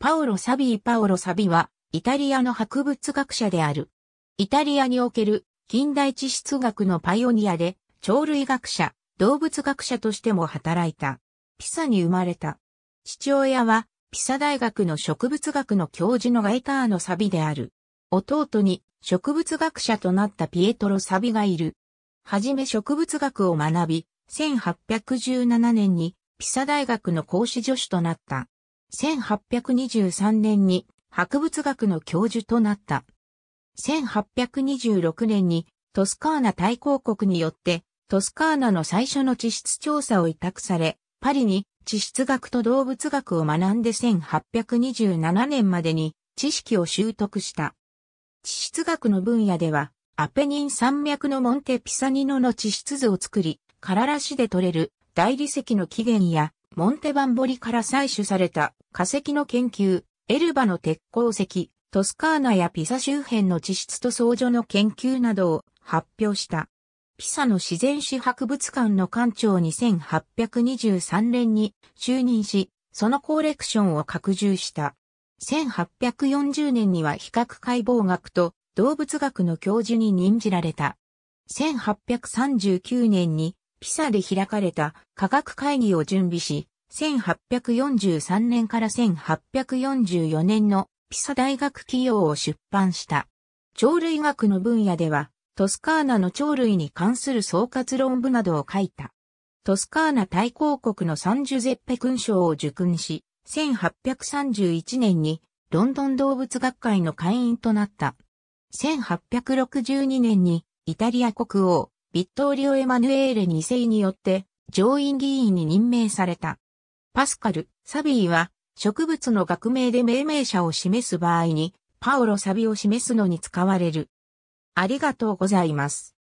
パオロ・サビー・パオロ・サビは、イタリアの博物学者である。イタリアにおける近代地質学のパイオニアで、鳥類学者、動物学者としても働いた。ピサに生まれた。父親は、ピサ大学の植物学の教授のガイターのサビである。弟に植物学者となったピエトロ・サビがいる。はじめ植物学を学び、1817年にピサ大学の講師助手となった。1823年に博物学の教授となった。1826年にトスカーナ大公国によってトスカーナの最初の地質調査を委託され、パリに地質学と動物学を学んで1827年までに知識を習得した。地質学の分野では、アペニン山脈のモンテピサニノの地質図を作り、カララ市で採れる大理石の起源やモンテバンボリから採取された化石の研究、エルバの鉄鉱石、トスカーナやピサ周辺の地質と相乗の研究などを発表した。ピサの自然史博物館の館長に1 8 2 3年に就任し、そのコレクションを拡充した。1840年には比較解剖学と動物学の教授に任じられた。1839年にピサで開かれた科学会議を準備し、1843年から1844年のピサ大学企業を出版した。鳥類学の分野では、トスカーナの鳥類に関する総括論文などを書いた。トスカーナ大公国のサンジュゼッペ勲章を受勲し、1831年にロンドン動物学会の会員となった。1862年にイタリア国王、ビットーリオ・エマヌエーレ2世によって上院議員に任命された。パスカル、サビーは、植物の学名で命名者を示す場合に、パオロサビを示すのに使われる。ありがとうございます。